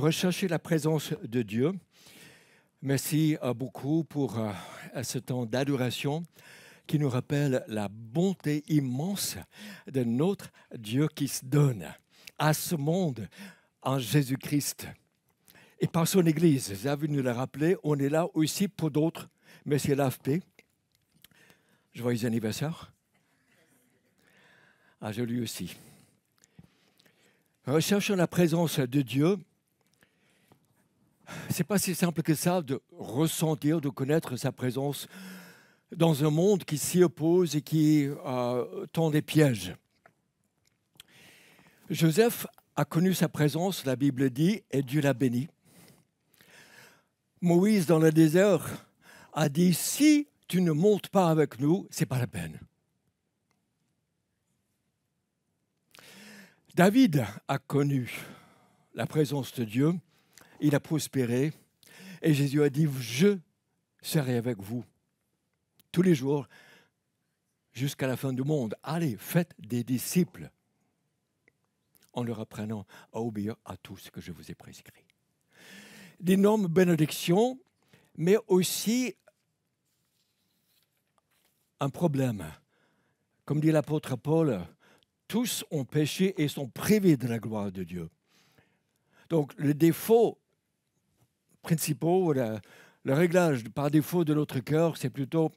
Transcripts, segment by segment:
rechercher la présence de Dieu. Merci beaucoup pour euh, ce temps d'adoration qui nous rappelle la bonté immense de notre Dieu qui se donne à ce monde en Jésus-Christ et par son Église. Vous avez nous le rappeler, on est là aussi pour d'autres. Je vois joyeux anniversaire. Ah, je lui aussi. Recherchons la présence de Dieu c'est pas si simple que ça de ressentir, de connaître sa présence dans un monde qui s'y oppose et qui euh, tend des pièges. Joseph a connu sa présence, la Bible dit, et Dieu l'a béni. Moïse dans le désert a dit si tu ne montes pas avec nous, c'est pas la peine. David a connu la présence de Dieu il a prospéré. Et Jésus a dit, je serai avec vous tous les jours jusqu'à la fin du monde. Allez, faites des disciples en leur apprenant à obéir à tout ce que je vous ai prescrit. D'énormes bénédictions, mais aussi un problème. Comme dit l'apôtre Paul, tous ont péché et sont privés de la gloire de Dieu. Donc le défaut principaux, euh, le, réglage par défaut de notre cœur, c'est plutôt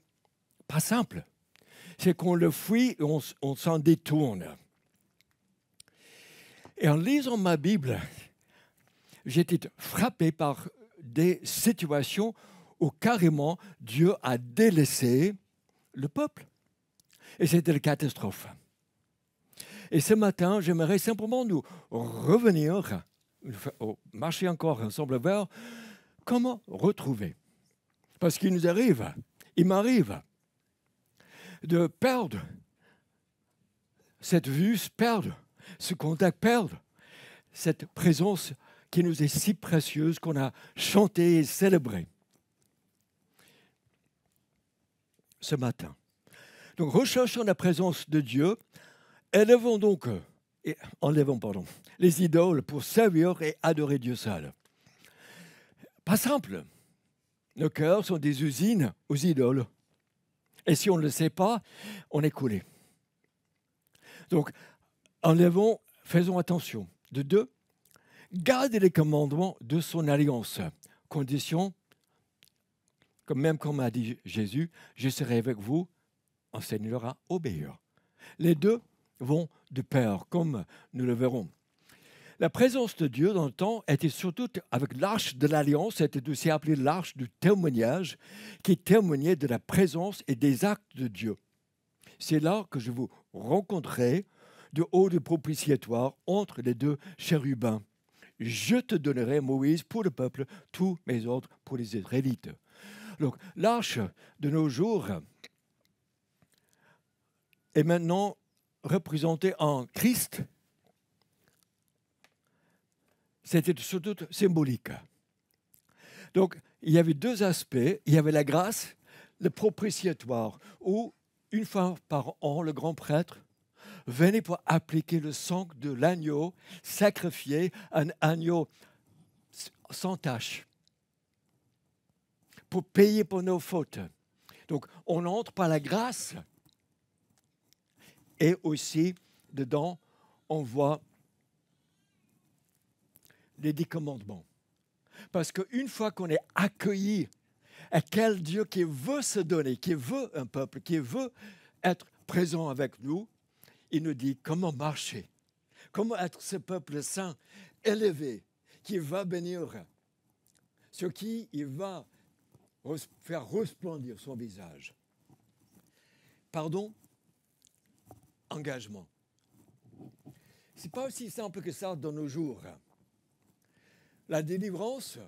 pas simple. C'est qu'on le fuit et on, on s'en détourne. Et en lisant ma Bible, j'ai été frappé par des situations où carrément Dieu a délaissé le peuple. Et c'était la catastrophe. Et ce matin, j'aimerais simplement nous revenir, marcher encore ensemble vers Comment retrouver Parce qu'il nous arrive, il m'arrive de perdre cette vue, perdre ce contact, perdre cette présence qui nous est si précieuse, qu'on a chantée et célébrée ce matin. Donc recherchons la présence de Dieu, élevons donc, et pardon, les idoles pour servir et adorer Dieu seul. Pas simple. Nos cœurs sont des usines aux idoles. Et si on ne le sait pas, on est coulé. Donc, enlevons, faisons attention. De deux, Garde les commandements de son alliance. Condition, comme même comme a dit Jésus, je serai avec vous, Enseignera, obéir. Les deux vont de pair, comme nous le verrons. La présence de Dieu dans le temps était surtout avec l'arche de l'alliance, était aussi appelé l'arche du témoignage, qui témoignait de la présence et des actes de Dieu. C'est là que je vous rencontrerai du haut du propitiatoire entre les deux chérubins. Je te donnerai, Moïse, pour le peuple, tous mes ordres pour les Israélites. Donc, l'arche de nos jours est maintenant représentée en Christ c'était surtout symbolique. Donc, il y avait deux aspects. Il y avait la grâce, le propitiatoire, où une fois par an, le grand prêtre venait pour appliquer le sang de l'agneau sacrifié, un agneau sans tache, pour payer pour nos fautes. Donc, on entre par la grâce. Et aussi, dedans, on voit les dix commandements. Parce qu'une fois qu'on est accueilli à quel Dieu qui veut se donner, qui veut un peuple, qui veut être présent avec nous, il nous dit comment marcher, comment être ce peuple saint, élevé, qui va bénir, sur qui il va faire resplendir son visage. Pardon Engagement. C'est pas aussi simple que ça dans nos jours. La délivrance,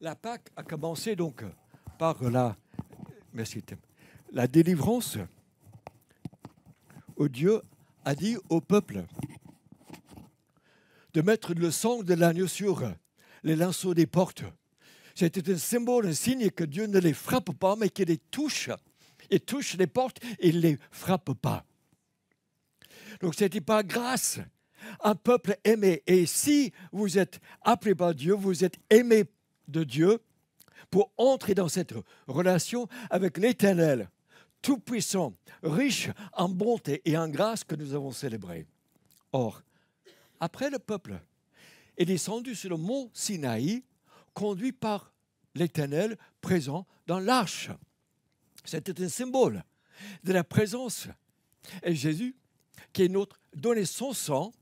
la Pâque a commencé donc par la, merci, la délivrance où Dieu a dit au peuple de mettre le sang de l'agneau sur les linceaux des portes. C'était un symbole, un signe que Dieu ne les frappe pas, mais qu'il les touche. Il touche les portes et il ne les frappe pas. Donc ce n'était pas grâce, un peuple aimé. Et si vous êtes appelé par Dieu, vous êtes aimé de Dieu pour entrer dans cette relation avec l'Éternel, tout-puissant, riche en bonté et en grâce que nous avons célébré. Or, après le peuple est descendu sur le mont Sinaï, conduit par l'Éternel présent dans l'arche. C'était un symbole de la présence. Et Jésus, qui est notre, donnait son sang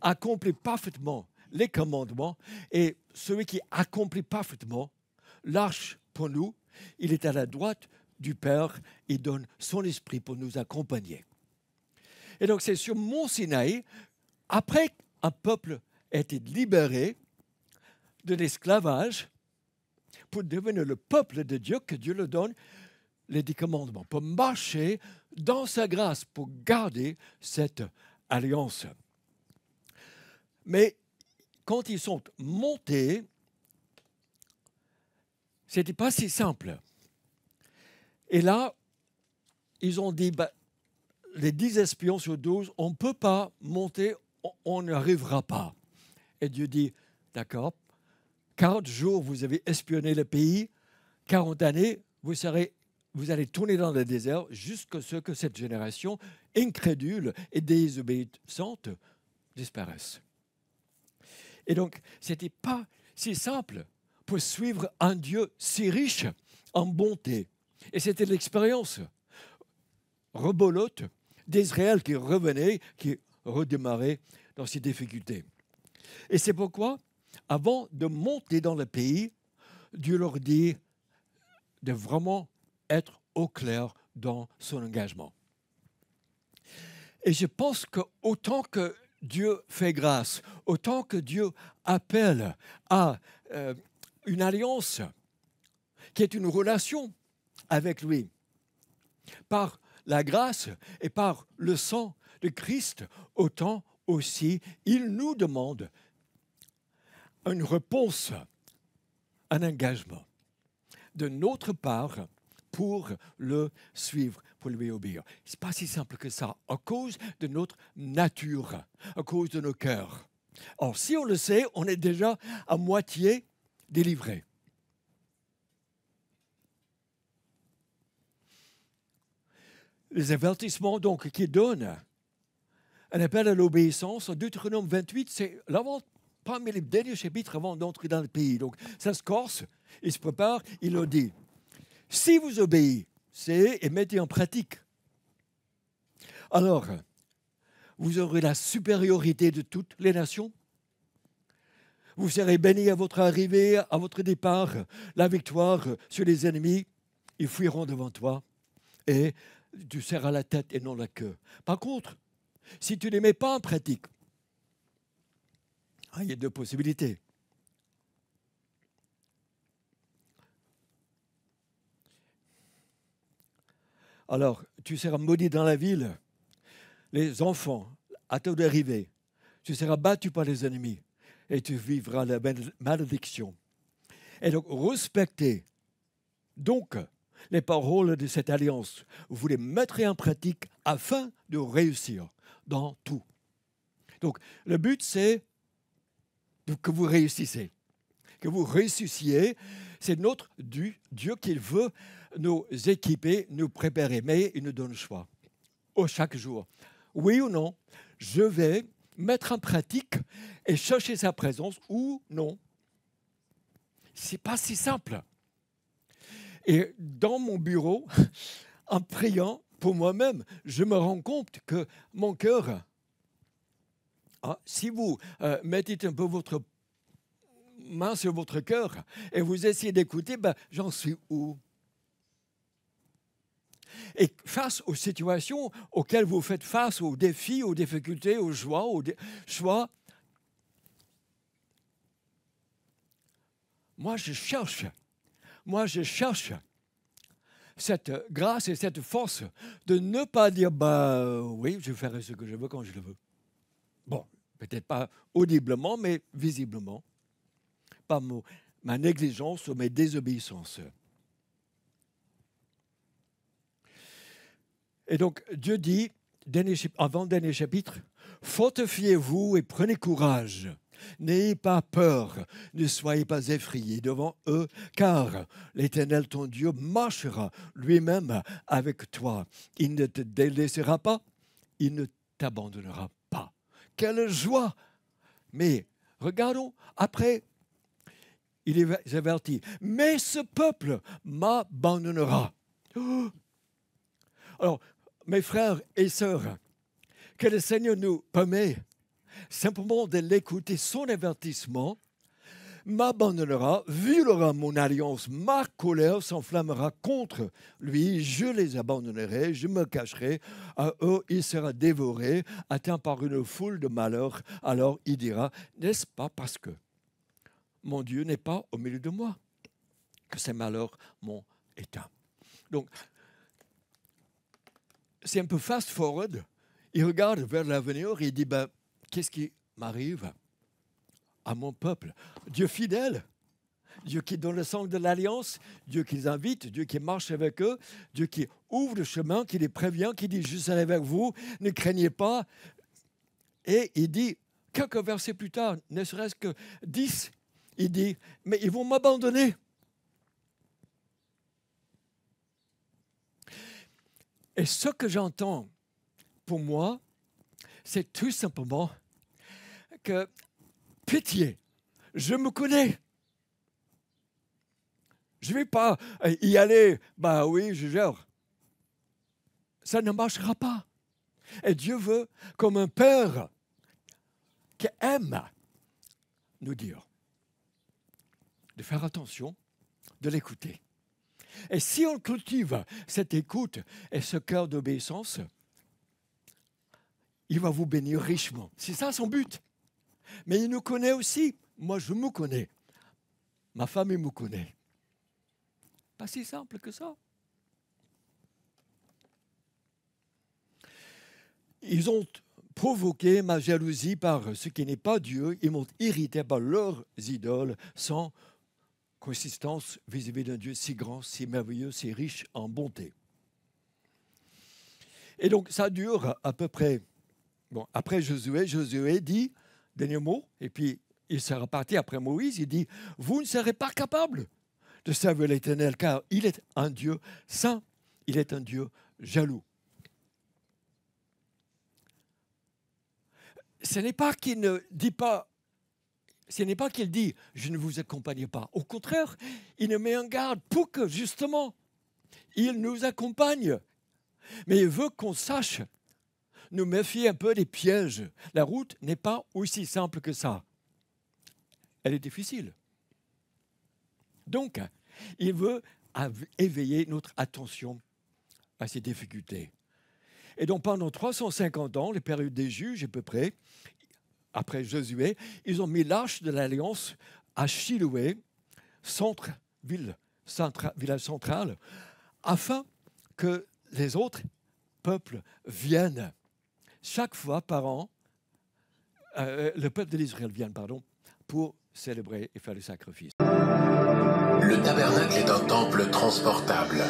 accomplit parfaitement les commandements. Et celui qui accomplit parfaitement, l'arche pour nous, il est à la droite du Père et donne son esprit pour nous accompagner. Et donc c'est sur Mont Sinaï, après un peuple a été libéré de l'esclavage, pour devenir le peuple de Dieu, que Dieu le donne, les dix commandements, pour marcher dans sa grâce, pour garder cette alliance. Mais quand ils sont montés, ce n'était pas si simple. Et là, ils ont dit, bah, les 10 espions sur 12, on ne peut pas monter, on arrivera pas. Et Dieu dit, d'accord, 40 jours, vous avez espionné le pays, 40 années, vous, serez, vous allez tourner dans le désert jusqu'à ce que cette génération incrédule et désobéissante disparaisse. Et donc, c'était pas si simple pour suivre un Dieu si riche en bonté. Et c'était l'expérience rebolote d'Israël qui revenait, qui redémarrait dans ses difficultés. Et c'est pourquoi, avant de monter dans le pays, Dieu leur dit de vraiment être au clair dans son engagement. Et je pense que autant que Dieu fait grâce, autant que Dieu appelle à euh, une alliance qui est une relation avec lui, par la grâce et par le sang de Christ, autant aussi il nous demande une réponse, un engagement de notre part pour le suivre, pour lui obéir. C'est pas si simple que ça, à cause de notre nature, à cause de nos cœurs. Or, si on le sait, on est déjà à moitié délivré. Les avertissements donc qui donnent un appel à l'obéissance, en Deutéronome 28, c'est l'avant parmi les derniers chapitres avant d'entrer dans le pays. Donc ça se corse, il se prépare, il le dit. Si vous obéissez et mettez en pratique, alors vous aurez la supériorité de toutes les nations. Vous serez béni à votre arrivée, à votre départ, la victoire sur les ennemis. Ils fuiront devant toi et tu seras la tête et non la queue. Par contre, si tu ne les mets pas en pratique, ah, il y a deux possibilités. Alors, tu seras maudit dans la ville. Les enfants, à ton arrivée, tu seras battu par les ennemis et tu vivras la malédiction. Et donc, respectez donc les paroles de cette alliance. Vous les mettrez en pratique afin de réussir dans tout. Donc, le but, c'est que vous réussissez, Que vous réussissiez. C'est notre Dieu, Dieu qu'il veut nous équiper, nous préparer, mais il nous donne le choix. Au chaque jour. Oui ou non, je vais mettre en pratique et chercher sa présence ou non. C'est pas si simple. Et dans mon bureau, en priant pour moi-même, je me rends compte que mon cœur, ah, si vous euh, mettez un peu votre main sur votre cœur et vous essayez d'écouter, ben, j'en suis où et face aux situations auxquelles vous faites face, aux défis, aux difficultés, aux joies, aux choix, moi je cherche, moi je cherche cette grâce et cette force de ne pas dire, bah oui, je ferai ce que je veux quand je le veux. Bon, peut-être pas audiblement, mais visiblement, par ma négligence ou mes désobéissances. Et donc Dieu dit, avant dernier chapitre, fortifiez-vous et prenez courage. N'ayez pas peur, ne soyez pas effrayés devant eux, car l'Éternel ton Dieu marchera lui-même avec toi. Il ne te délaissera pas, il ne t'abandonnera pas. Quelle joie Mais regardons, après, il est averti, mais ce peuple m'abandonnera. Oh Alors, mes frères et sœurs, que le Seigneur nous permet simplement de l'écouter, son avertissement m'abandonnera, violera mon alliance, ma colère s'enflammera contre lui, je les abandonnerai, je me cacherai, à eux il sera dévoré, atteint par une foule de malheurs, alors il dira, n'est-ce pas parce que mon Dieu n'est pas au milieu de moi que ces malheurs m'ont éteint. Donc, c'est un peu fast-forward. Il regarde vers l'avenir et il dit, ben, qu'est-ce qui m'arrive à mon peuple Dieu fidèle, Dieu qui donne le sang de l'alliance, Dieu qui les invite, Dieu qui marche avec eux, Dieu qui ouvre le chemin, qui les prévient, qui dit, je serai avec vous, ne craignez pas. Et il dit, quelques versets plus tard, ne serait-ce que dix, il dit, mais ils vont m'abandonner. Et ce que j'entends pour moi, c'est tout simplement que pitié, je me connais. Je ne vais pas euh, y aller, ben oui, je gère. Ça ne marchera pas. Et Dieu veut, comme un père qui aime, nous dire de faire attention, de l'écouter. Et si on cultive cette écoute et ce cœur d'obéissance, il va vous bénir richement. C'est ça son but. Mais il nous connaît aussi. Moi, je me connais. Ma femme, elle me connaît. Pas si simple que ça. Ils ont provoqué ma jalousie par ce qui n'est pas Dieu. Ils m'ont irrité par leurs idoles sans consistance vis-à-vis d'un Dieu si grand, si merveilleux, si riche en bonté. Et donc ça dure à peu près. Bon, après Josué, Josué dit, dernier mot, et puis il sera parti après Moïse, il dit, vous ne serez pas capable de servir l'Éternel, car il est un Dieu saint, il est un Dieu jaloux. Ce n'est pas qu'il ne dit pas ce n'est pas qu'il dit je ne vous accompagne pas. Au contraire, il nous met en garde pour que justement il nous accompagne. Mais il veut qu'on sache nous méfier un peu des pièges. La route n'est pas aussi simple que ça. Elle est difficile. Donc, il veut éveiller notre attention à ces difficultés. Et donc pendant 350 ans, les périodes des juges à peu près, après Josué, ils ont mis l'arche de l'alliance à Chiloué, centre, ville, village central, afin que les autres peuples viennent. Chaque fois par an, euh, euh, le peuple de l'Israël vienne pardon, pour célébrer et faire le sacrifice. Le tabernacle est un temple transportable.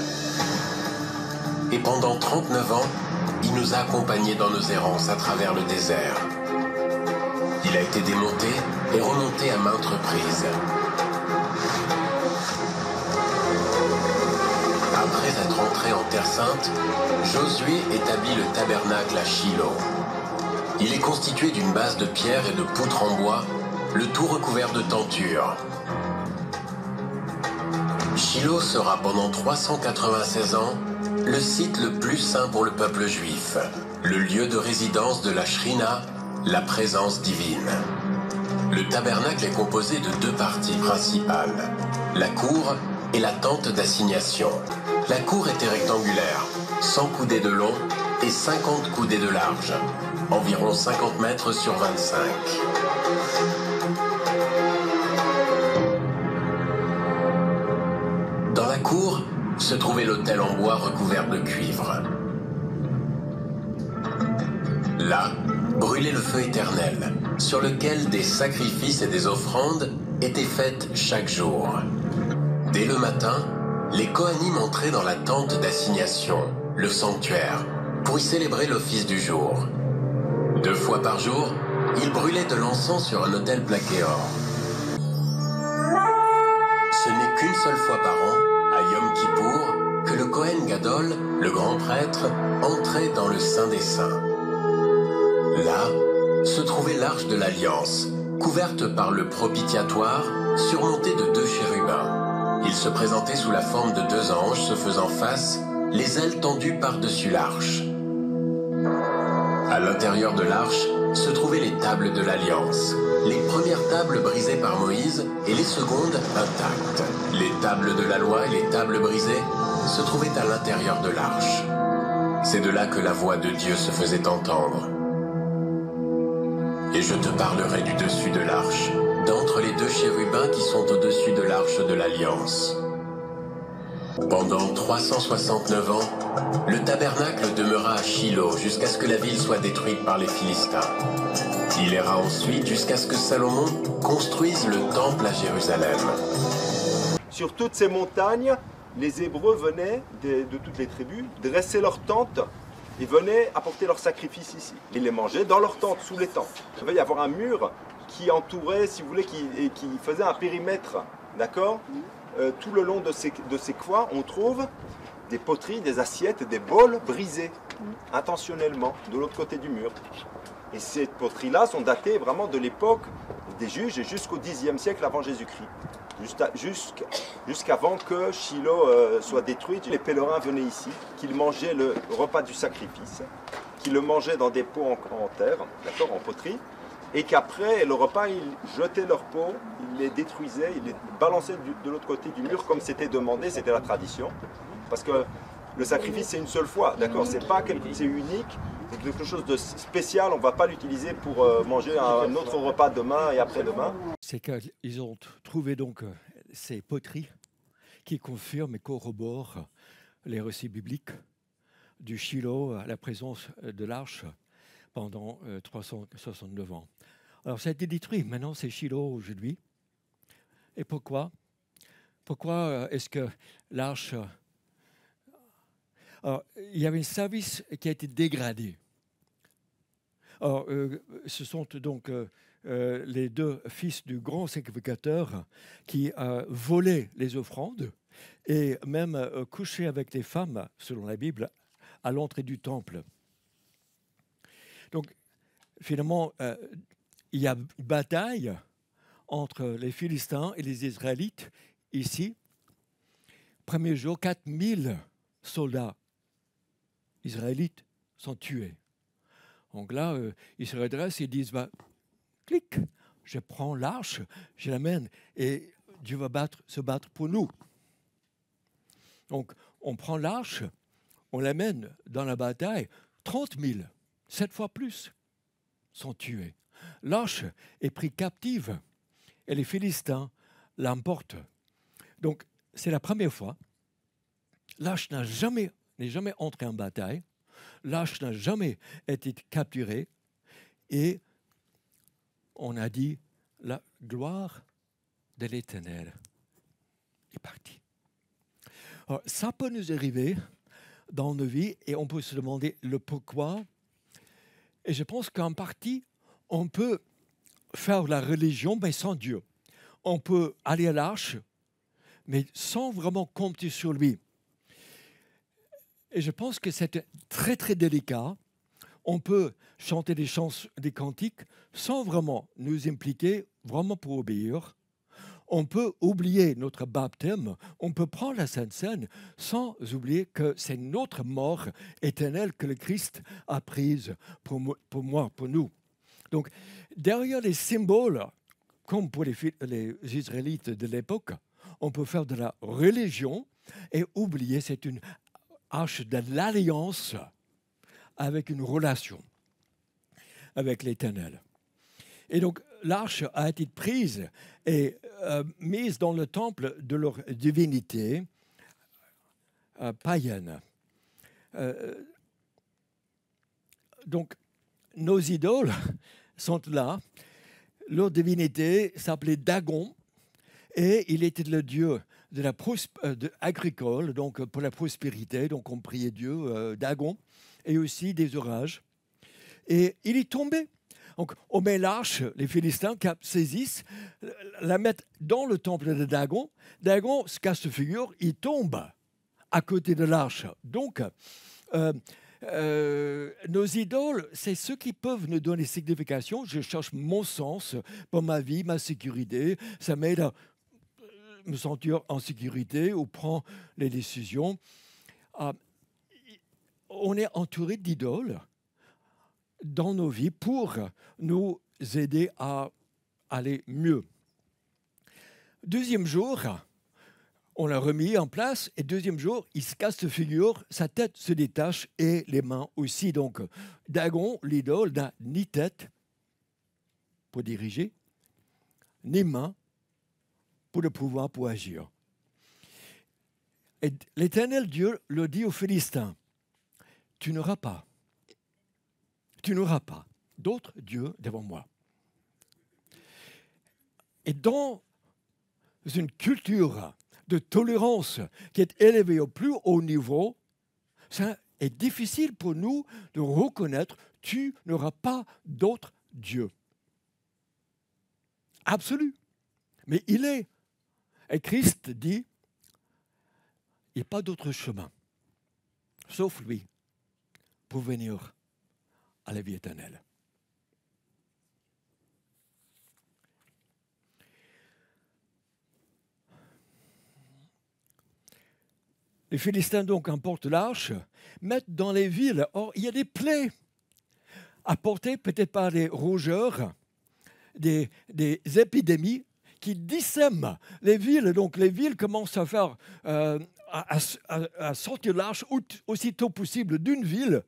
Et pendant 39 ans, il nous a accompagnés dans nos errances à travers le désert. Il a été démonté et remonté à maintes reprises. Après être entré en Terre Sainte, Josué établit le tabernacle à Shiloh. Il est constitué d'une base de pierre et de poutres en bois, le tout recouvert de tentures. Shiloh sera pendant 396 ans le site le plus saint pour le peuple juif, le lieu de résidence de la Shrina, la présence divine. Le tabernacle est composé de deux parties principales, la cour et la tente d'assignation. La cour était rectangulaire, 100 coudées de long et 50 coudées de large, environ 50 mètres sur 25. Dans la cour se trouvait l'autel en bois recouvert de cuivre. Là, brûlait le feu éternel, sur lequel des sacrifices et des offrandes étaient faites chaque jour. Dès le matin, les Kohanim entraient dans la tente d'assignation, le sanctuaire, pour y célébrer l'office du jour. Deux fois par jour, ils brûlaient de l'encens sur un autel plaqué or. Ce n'est qu'une seule fois par an, à Yom Kippour, que le Kohen Gadol, le grand prêtre, entrait dans le Saint des Saints. Là se trouvait l'arche de l'Alliance, couverte par le propitiatoire, surmonté de deux chérubins. Il se présentait sous la forme de deux anges se faisant face, les ailes tendues par-dessus l'arche. À l'intérieur de l'arche se trouvaient les tables de l'Alliance, les premières tables brisées par Moïse et les secondes intactes. Les tables de la loi et les tables brisées se trouvaient à l'intérieur de l'arche. C'est de là que la voix de Dieu se faisait entendre. Et je te parlerai du dessus de l'arche, d'entre les deux chérubins qui sont au-dessus de l'arche de l'Alliance. Pendant 369 ans, le tabernacle demeura à Shiloh jusqu'à ce que la ville soit détruite par les Philistins. Il ira ensuite jusqu'à ce que Salomon construise le temple à Jérusalem. Sur toutes ces montagnes, les Hébreux venaient de, toutes les tribus dresser leurs tentes ils venaient apporter leurs sacrifices ici. Ils les mangeaient dans leur tente, sous les tentes. Il devait y avoir un mur qui entourait, si vous voulez, qui, faisait un périmètre, d'accord euh, Tout le long de ces, de ces coins, on trouve des poteries, des assiettes, des bols brisés, intentionnellement, de l'autre côté du mur. Et ces poteries-là sont datées vraiment de l'époque des juges jusqu'au Xe siècle avant Jésus-Christ jusqu'avant que Shiloh euh, soit détruit, les pèlerins venaient ici, qu'ils mangeaient le repas du sacrifice, qu'ils le mangeaient dans des pots en, terre, d'accord, en poterie, et qu'après le repas, ils jetaient leurs pots, ils les détruisaient, ils les balançaient de l'autre côté du mur comme c'était demandé, c'était la tradition, parce que le sacrifice, c'est une seule fois, d'accord C'est pas quelque, c'est unique, c'est quelque chose de spécial. On va pas l'utiliser pour euh, manger un, autre repas demain et après-demain. C'est qu'ils ont trouvé donc euh, ces poteries qui confirment et corroborent les récits bibliques du Shiloh à la présence euh, de l'arche pendant 369 ans. Alors ça a été détruit. Maintenant, c'est Shiloh aujourd'hui. Et pourquoi Pourquoi est-ce que l'arche il y avait un service qui a été dégradé. Euh, ce sont donc euh, euh, les deux fils du grand sacrificateur qui volaient les offrandes et même couchaient avec les femmes, selon la Bible, à l'entrée du temple. Donc, finalement, il y a une bataille entre les Philistins et les Israélites ici. Premier jour, 4000 soldats israélites sont tués. Donc là, euh, ils se redressent, et disent, bah, clic, je prends l'arche, je l'amène, et Dieu va battre, se battre pour nous. Donc, on prend l'arche, on l'amène dans la bataille, 30 000, sept fois plus, sont tués. L'arche est prise captive, et les Philistins l'emportent. Donc, c'est la première fois. L'arche n'a jamais n'est jamais entré en bataille, l'arche n'a jamais été capturé, et on a dit la gloire de l'Éternel est partie. ça peut nous arriver dans nos vies et on peut se demander le pourquoi. Et je pense qu'en partie, on peut faire la religion, mais sans Dieu. On peut aller à l'arche, mais sans vraiment compter sur lui. Et je pense que c'est très très délicat. On peut chanter des chansons, des cantiques sans vraiment nous impliquer, vraiment pour obéir. On peut oublier notre baptême, on peut prendre la Sainte Seine sans oublier que c'est notre mort éternelle que le Christ a prise pour moi, pour, moi, pour nous. Donc, derrière les symboles, comme pour les, les Israélites de l'époque, on peut faire de la religion et oublier, c'est une Arche de l'alliance avec une relation avec l'Éternel. Et donc l'arche a été prise et euh, mise dans le temple de leur divinité euh, païenne. Euh, donc nos idoles sont là. Leur divinité s'appelait Dagon et il était le dieu de la euh, de, agricole, donc euh, pour la prospérité, donc on priait Dieu euh, d'Agon, et aussi des orages. Et il est tombé. Donc on met l'arche, les Philistins cap saisissent, la mettent dans le temple de Dagon. Dagon se casse figure, il tombe à côté de l'arche. Donc nos idoles, c'est ceux qui peuvent nous donner signification. Je cherche mon sens pour ma vie, ma sécurité. Ça m'aide à me sentir en sécurité ou prendre les décisions. Ah, on est entouré d'idoles dans nos vies pour nous aider à aller mieux. Deuxième jour, on l'a remis en place et deuxième jour, il se casse de figure, sa tête se détache et les mains aussi. Donc, Dagon, l'idole, n'a ni tête pour diriger, ni mains pour le pouvoir pour agir. Et l'Éternel Dieu le dit aux Philistins, tu n'auras pas, tu n'auras pas d'autres dieux devant moi. Et dans une culture de tolérance qui est élevée au plus haut niveau, ça est difficile pour nous de reconnaître, tu n'auras pas d'autres dieux. Absolu. Mais il est et Christ dit, il n'y a pas d'autre chemin, sauf lui, pour venir à la vie éternelle. Les Philistins donc emportent l'arche, mettent dans les villes. Or, il y a des plaies apportées peut-être par des rougeurs, des, des épidémies qui dissèment les villes. Donc les villes commencent à faire euh, à, sortir l'arche aussitôt possible d'une ville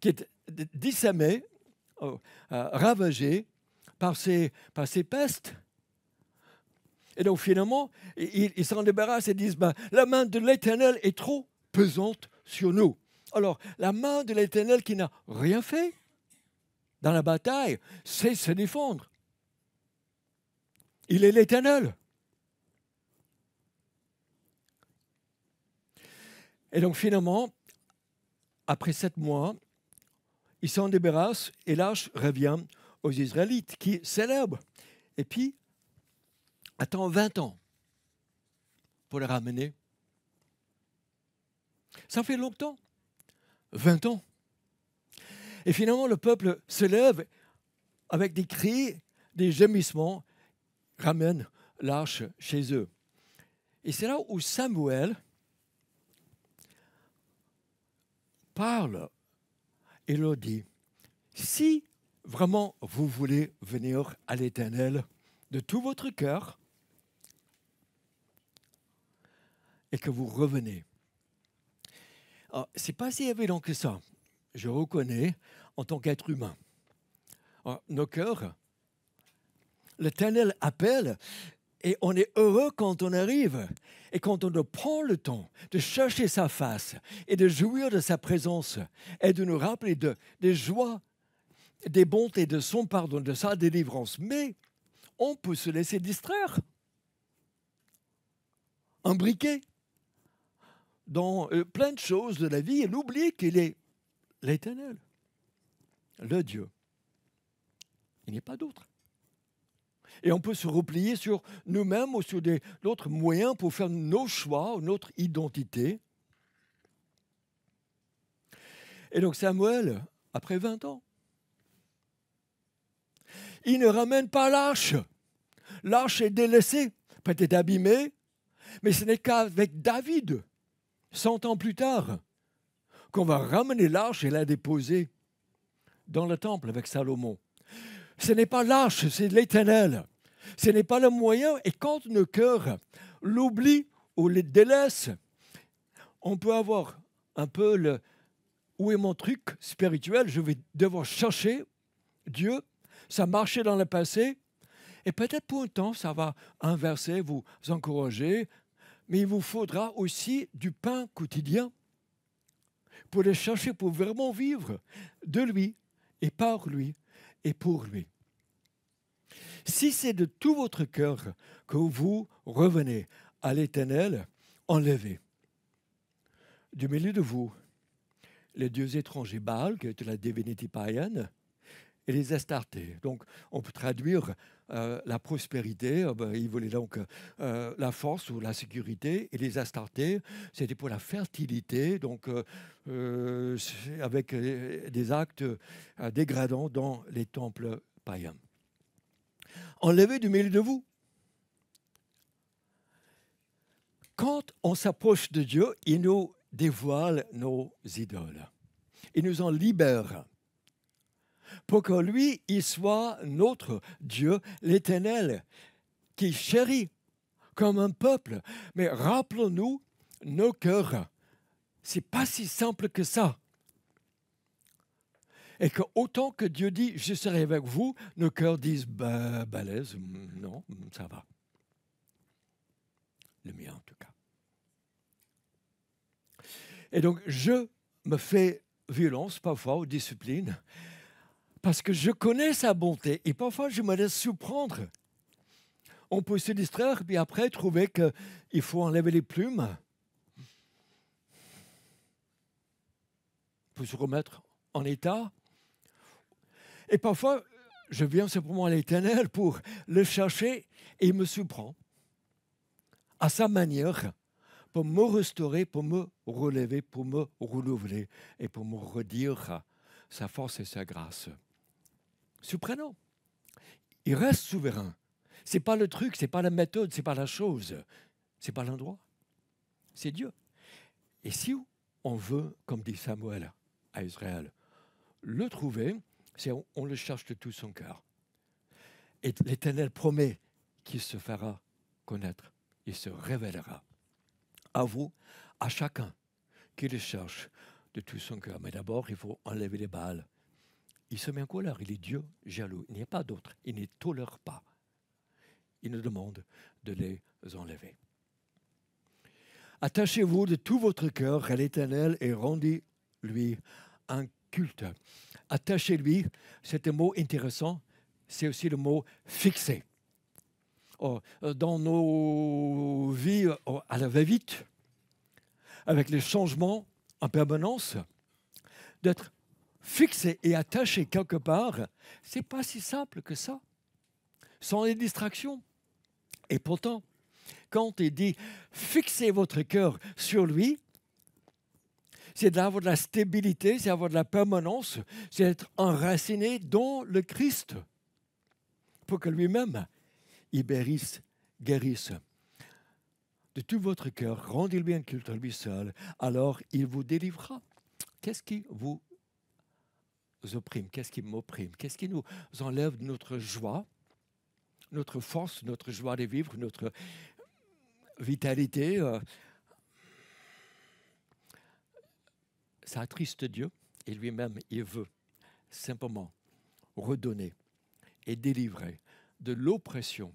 qui est dissémée, euh, euh, ravagée par ces, par ces pestes. Et donc finalement, ils s'en débarrassent et disent, ben, la main de l'Éternel est trop pesante sur nous. Alors, la main de l'Éternel qui n'a rien fait dans la bataille c'est se défendre. Il est l'éternel. Et donc finalement, après sept mois, il s'en débarrasse et l'arche revient aux Israélites qui célèbrent. Et puis, attend 20 ans pour les ramener. Ça fait longtemps. 20 ans. Et finalement, le peuple se lève avec des cris, des gémissements ramène l'arche chez eux. Et c'est là où Samuel parle et leur dit, si vraiment vous voulez venir à l'Éternel de tout votre cœur et que vous revenez, c'est pas si évident que ça. Je reconnais en tant qu'être humain. Nos cœurs L'Éternel appelle et on est heureux quand on arrive et quand on prend le temps de chercher sa face et de jouir de sa présence et de nous rappeler de, des joies, des bontés, de son pardon, de sa délivrance. Mais on peut se laisser distraire, imbriquer dans euh, plein de choses de la vie et l'oublier qu'il est l'Éternel, le Dieu. Il n'y a pas d'autre. Et on peut se replier sur nous-mêmes ou sur d'autres moyens pour faire nos choix, notre identité. Et donc Samuel, après 20 ans, il ne ramène pas l'arche. L'arche est délaissée, peut-être abîmée, mais ce n'est qu'avec David, 100 ans plus tard, qu'on va ramener l'arche et la déposer dans le temple avec Salomon. Ce n'est pas l'arche c'est l'éternel. Ce n'est pas le moyen. Et quand nos cœurs l'oublient ou les délaissent, on peut avoir un peu le où est mon truc spirituel Je vais devoir chercher Dieu. Ça marchait dans le passé. Et peut-être pour un temps, ça va inverser, vous encourager. Mais il vous faudra aussi du pain quotidien pour le chercher, pour vraiment vivre de lui et par lui et pour lui. Si c'est de tout votre cœur que vous revenez à l'Éternel, enlevez du milieu de vous les dieux étrangers Baal, qui est la divinité païenne, et les Astartés. Donc on peut traduire euh, la prospérité, euh, ben, il voulait ils voulaient donc euh, la force ou la sécurité, et les Astartés, c'était pour la fertilité, donc avec des actes dégradants dans les temples païens. Enlevez du milieu de vous. Quand on s'approche de Dieu, il nous dévoile nos idoles. Il nous en libère pour que lui, il soit notre Dieu, l'Éternel, qui chérit comme un peuple. Mais rappelons-nous nos cœurs. C'est pas si simple que ça. Et que autant que Dieu dit je serai avec vous, nos cœurs disent bah, balèze, non, ça va. Le mien en tout cas. Et donc je me fais violence parfois aux disciplines parce que je connais sa bonté et parfois je me laisse surprendre. On peut se distraire puis après trouver qu'il faut enlever les plumes. pour se remettre en état. Et parfois, je viens simplement à l'Éternel pour le chercher et il me surprend à sa manière pour me restaurer, pour me relever, pour me renouveler et pour me redire sa force et sa grâce prénom, Il reste souverain. C'est pas le truc, c'est pas la méthode, c'est pas la chose, c'est pas l'endroit. C'est Dieu. Et si on veut, comme dit Samuel à Israël, le trouver, c'est on, on, le cherche de tout son cœur. Et l'Éternel promet qu'il se fera connaître, il se révélera à vous, à chacun qui le cherche de tout son cœur. Mais d'abord, il faut enlever les balles il se met en colère, il est Dieu jaloux. Il n'y a pas d'autre. Il ne tolère pas. Il nous demande de les enlever. Attachez-vous de tout votre cœur à l'Éternel et rendez-lui un culte. Attachez-lui, c'est un mot intéressant, c'est aussi le mot fixé. Oh, euh, dans nos vies oh, à la va-vite, avec les changements en permanence, d'être fixé et attaché quelque part, c'est pas si simple que ça. Sans les distractions. Et pourtant, quand il dit fixer votre cœur sur lui, c'est d'avoir de la stabilité, c'est d'avoir de la permanence, c'est d'être enraciné dans le Christ pour que lui-même, il guérisse, guérisse. De tout votre cœur, rendez-lui un culte à lui seul, alors il vous délivrera. Qu'est-ce qui vous opprime, qu'est-ce qui m'opprime, qu'est-ce qui nous enlève notre joie, notre force, notre joie de vivre, notre vitalité. Euh? Ça attriste Dieu et lui-même, il veut simplement redonner et délivrer de l'oppression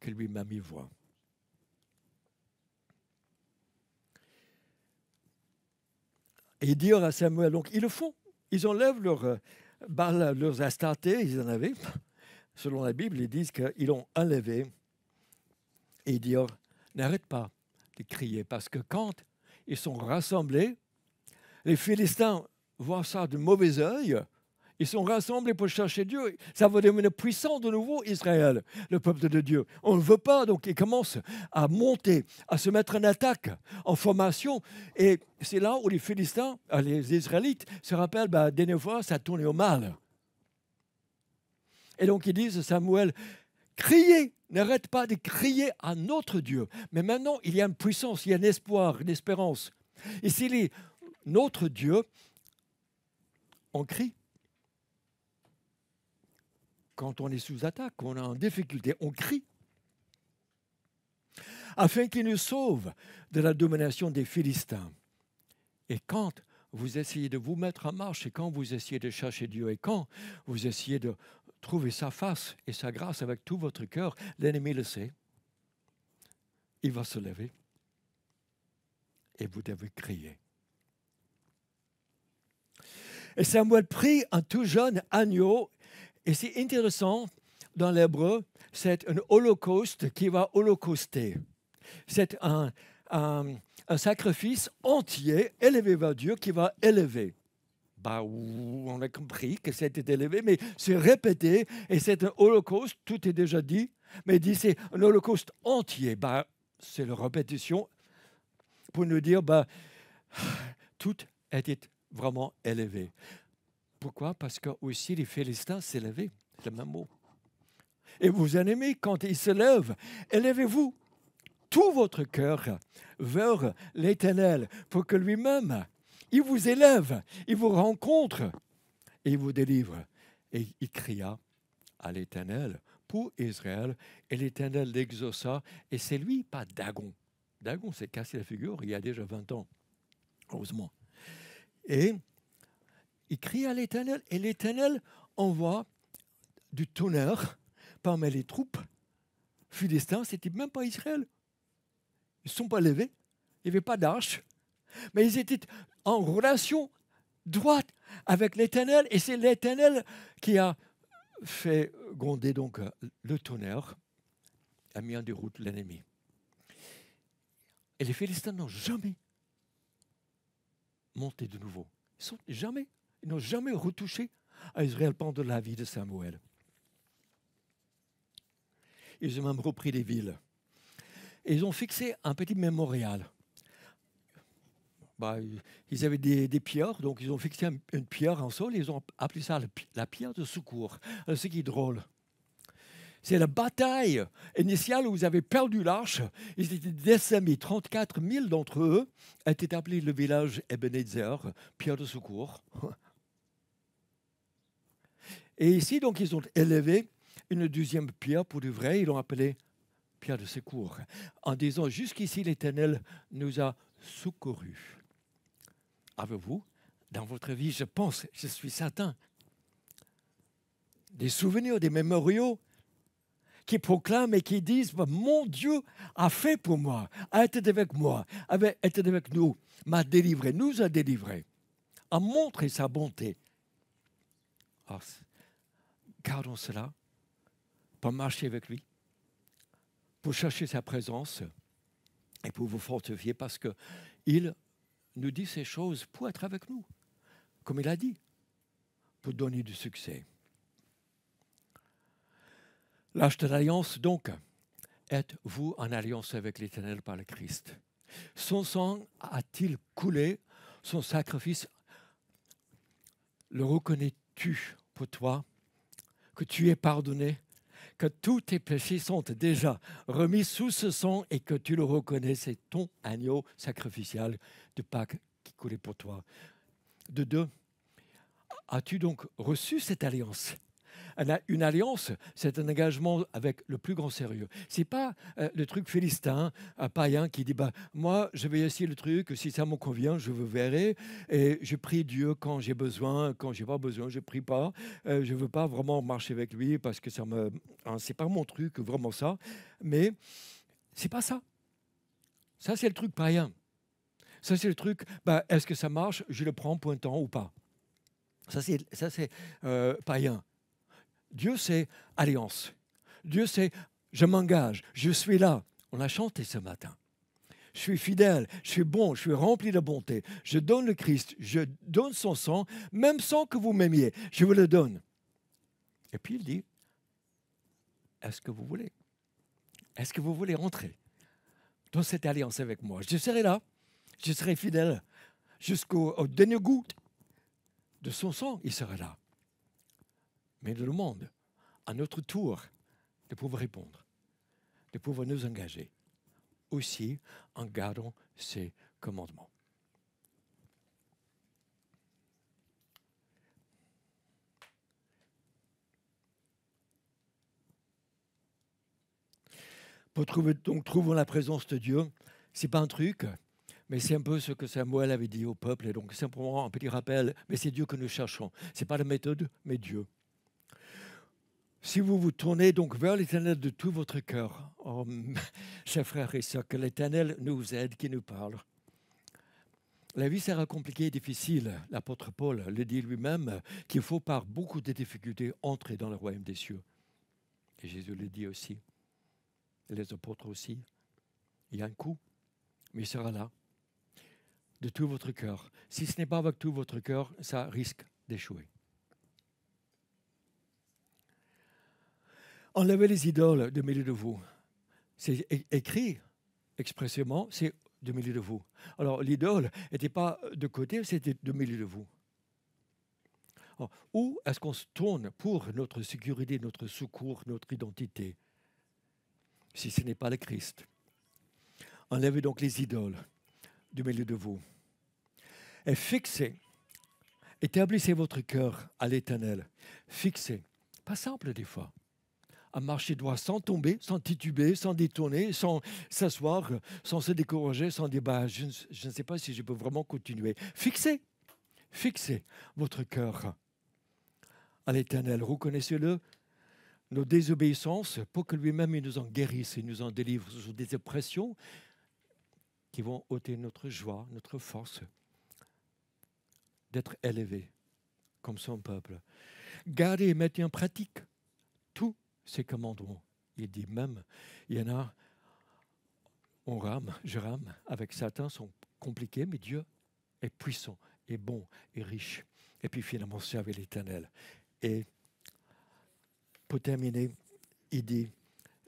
que lui-même y voit. Et dire à Samuel, donc, ils le font, ils enlèvent leurs euh, leurs astatés, ils en avaient. Selon la Bible, ils disent qu'ils l'ont enlevé. Et ils disent, n'arrête pas de crier, parce que quand ils sont rassemblés, les Philistins voient ça de mauvais œil, ils sont rassemblés pour chercher Dieu. Ça va devenir puissant de nouveau, Israël, le peuple de Dieu. On ne veut pas, donc ils commencent à monter, à se mettre en attaque, en formation. Et c'est là où les Philistins, euh, les Israélites, se rappellent, bah, des neuf fois, ça tournait au mal. Et donc ils disent, Samuel, criez, n'arrête pas de crier à notre Dieu. Mais maintenant, il y a une puissance, il y a un espoir, une espérance. Et s'il est notre Dieu, on crie quand on est sous attaque, on est en difficulté, on crie. Afin qu'il nous sauve de la domination des Philistins. Et quand vous essayez de vous mettre en marche, et quand vous essayez de chercher Dieu, et quand vous essayez de trouver sa face et sa grâce avec tout votre cœur, l'ennemi le sait. Il va se lever. Et vous devez crier. Et Samuel prit un tout jeune agneau et c'est intéressant, dans l'hébreu, c'est un holocauste qui va holocauster. C'est un, un, sacrifice entier élevé par Dieu qui va élever. Bah, on a compris que c'était élevé, mais c'est répété et c'est un holocauste, tout est déjà dit, mais dit c'est un holocauste entier. Bah, c'est la répétition pour nous dire bah, tout était vraiment élevé. Pourquoi Parce que aussi les Philistins s'élevaient, le même mot. Et vous aimez quand ils se lèvent, élevez-vous tout votre cœur vers l'Éternel pour que lui-même, il vous élève, il vous rencontre et il vous délivre. Et il cria à l'Éternel pour Israël, et l'Éternel l'exauça, et c'est lui, pas Dagon. Dagon s'est cassé la figure il y a déjà 20 ans, heureusement. Et il crie à l'Éternel et l'Éternel envoie du tonnerre parmi les troupes philistins. C'était même pas Israël. Ils ne sont pas levés. Il n'y avait pas d'arche. Mais ils étaient en relation droite avec l'Éternel et c'est l'Éternel qui a fait gronder donc euh, le tonnerre, a mis en déroute l'ennemi. Et les Philistins n'ont jamais monté de nouveau. Ils sont jamais. Ils n'ont jamais retouché à Israël pendant la vie de Samuel. Ils ont même repris les villes. ils ont fixé un petit mémorial. Bah, ils avaient des, pierres, donc ils ont fixé une pierre en sol et ils ont appelé ça la pierre de secours. ce qui est drôle, c'est la bataille initiale où ils avaient perdu l'arche. Ils étaient décimés. 34 000 d'entre eux étaient appelés le village Ebenezer, pierre de secours. Et ici, donc, ils ont élevé une deuxième pierre pour du vrai. Ils l'ont appelée pierre de secours, en disant Jusqu'ici, l'Éternel nous a secourus. Avez-vous, dans votre vie, je pense, je suis certain, des souvenirs, des mémoriaux qui proclament et qui disent Mon Dieu a fait pour moi, a été avec moi, a été avec nous, m'a délivré, nous a délivré, a montré sa bonté. Ah, gardons cela pour marcher avec lui, pour chercher sa présence et pour vous fortifier parce qu'il nous dit ces choses pour être avec nous, comme il a dit, pour donner du succès. L'âge de l'alliance, donc, êtes-vous en alliance avec l'Éternel par le Christ. Son sang a-t-il coulé Son sacrifice, le reconnais-tu pour toi que tu es pardonné, que tous tes péchés sont déjà remis sous ce sang et que tu le reconnais, c'est ton agneau sacrificiel de Pâques qui coulait pour toi. De deux, as-tu donc reçu cette alliance une alliance, c'est un engagement avec le plus grand sérieux. C'est pas euh, le truc philistin, païen qui dit bah, Moi, je vais essayer le truc, si ça me convient, je veux verrai. Et je prie Dieu quand j'ai besoin, quand j'ai pas besoin, je prie pas. Euh, je veux pas vraiment marcher avec lui parce que ça me. Hein, c'est pas mon truc, vraiment ça. Mais c'est pas ça. Ça, c'est le truc païen. Ça, c'est le truc, bah, est-ce que ça marche Je le prends, pour un temps ou pas. Ça, c'est euh, païen. Dieu, c'est alliance. Dieu, c'est je m'engage, je suis là. On a chanté ce matin. Je suis fidèle, je suis bon, je suis rempli de bonté. Je donne le Christ, je donne son sang, même sans que vous m'aimiez. Je vous le donne. Et puis il dit, est-ce que vous voulez Est-ce que vous voulez rentrer dans cette alliance avec moi Je serai là, je serai fidèle jusqu'au dernier goût de son sang, il sera là mais le monde, à notre tour, de pouvoir répondre, de pouvoir nous engager, aussi en gardant ses commandements. Pour trouver, donc, trouvons la présence de Dieu. Ce n'est pas un truc, mais c'est un peu ce que Samuel avait dit au peuple. Et donc, simplement un petit rappel, mais c'est Dieu que nous cherchons. Ce n'est pas la méthode, mais Dieu. Si vous vous tournez donc vers l'Éternel de tout votre cœur, oh, chers frères et sœurs, que l'Éternel nous aide, qu'il nous parle. La vie sera compliquée et difficile. L'apôtre Paul le dit lui-même qu'il faut par beaucoup de difficultés entrer dans le royaume des cieux. Et Jésus le dit aussi. Les apôtres aussi. Il y a un coup, mais il sera là. De tout votre cœur. Si ce n'est pas avec tout votre cœur, ça risque d'échouer. Enlevez les idoles du milieu de vous. C'est écrit expressément, c'est du milieu de vous. Alors l'idole n'était pas de côté, c'était du milieu de vous. où est-ce qu'on se tourne pour notre sécurité, notre secours, notre identité, si ce n'est pas le Christ Enlevez donc les idoles du milieu de vous. Et fixez, établissez votre cœur à l'éternel. Fixez. Pas simple des fois à marcher droit sans tomber, sans tituber, sans détourner, sans s'asseoir, sans se décourager, sans dire bah, je, ne sais pas si je peux vraiment continuer. Fixez, fixez votre cœur à l'Éternel. Reconnaissez-le. Nos désobéissances, pour que lui-même nous en guérisse, et nous en délivre sous des oppressions qui vont ôter notre joie, notre force d'être élevés comme son peuple. Gardez et mettez en pratique tout ses commandements. Il dit même, il y en a, on rame, je rame, avec Satan sont compliqués, mais Dieu est puissant, est bon, est riche. Et puis finalement, servir l'Éternel. Et pour terminer, il dit,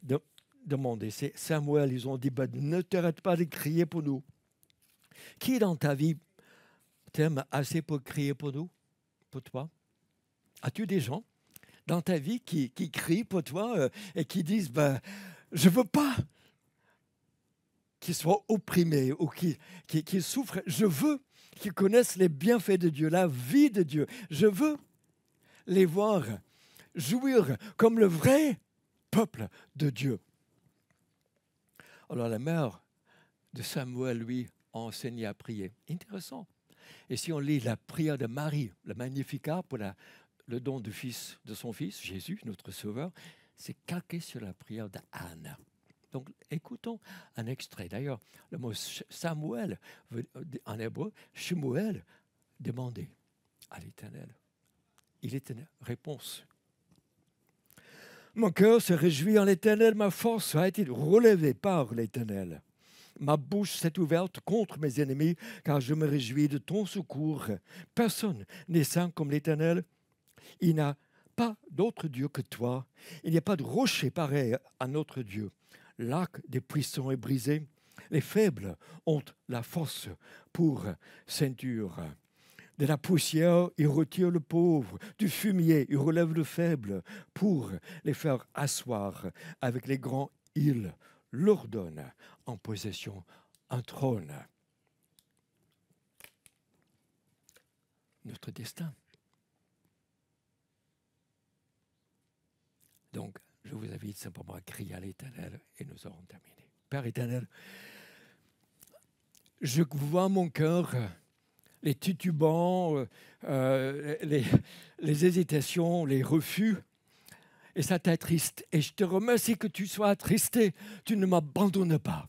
de, demandez, c'est Samuel, ils ont dit, ben, ne t'arrête pas de crier pour nous. Qui dans ta vie t'aime assez pour crier pour nous, pour toi As-tu des gens dans ta vie qui, qui crient pour toi euh, et qui disent ben, Je ne veux pas qu'ils soient opprimés ou qu'ils souffrent. Je veux qu'ils connaissent les bienfaits de Dieu, la vie de Dieu. Je veux les voir jouir comme le vrai peuple de Dieu. Alors la mère de Samuel, lui, enseigné à prier. Intéressant. Et si on lit la prière de Marie, le Magnificat pour la le don Fils, de son Fils, Jésus, notre Sauveur, s'est calqué sur la prière d'Anne. Donc, écoutons un extrait. D'ailleurs, le mot Samuel, euh, en hébreu, Shemuel, demandait à l'Éternel. Il est une réponse. Mon cœur se réjouit en l'Éternel, ma force a été relevée par l'Éternel. Ma bouche s'est ouverte contre mes ennemis, car je me réjouis de ton secours. Personne n'est saint comme l'Éternel, il n'a pas d'autre Dieu que toi. Il n'y a pas de rocher pareil à notre Dieu. L'arc des puissants est brisé. Les faibles ont la force pour ceinture. De la poussière, il retire le pauvre. Du fumier, il relève le faible pour les faire asseoir avec les grands. Il leur donne en possession un trône. Notre destin. Donc, je vous invite simplement à crier à l'Éternel et nous aurons terminé. Père Éternel, je vois mon cœur, les titubants, euh, euh, les, les hésitations, les refus, et ça t'attriste. Et je te remercie que tu sois attristé, tu ne m'abandonnes pas.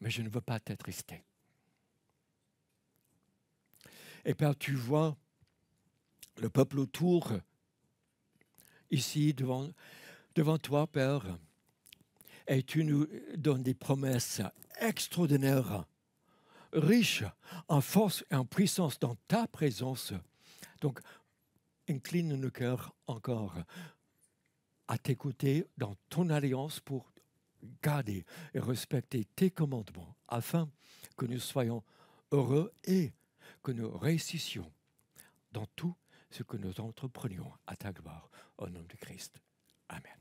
Mais je ne veux pas t'attrister. Et Père, tu vois le peuple autour ici devant, devant toi, Père, et tu nous donnes des promesses extraordinaires, riches en force et en puissance dans ta présence. Donc, incline nos cœurs encore à t'écouter dans ton alliance pour garder et respecter tes commandements afin que nous soyons heureux et que nous réussissions dans tout ce que nous entreprenions à ta gloire. Au nom du Christ. Amen.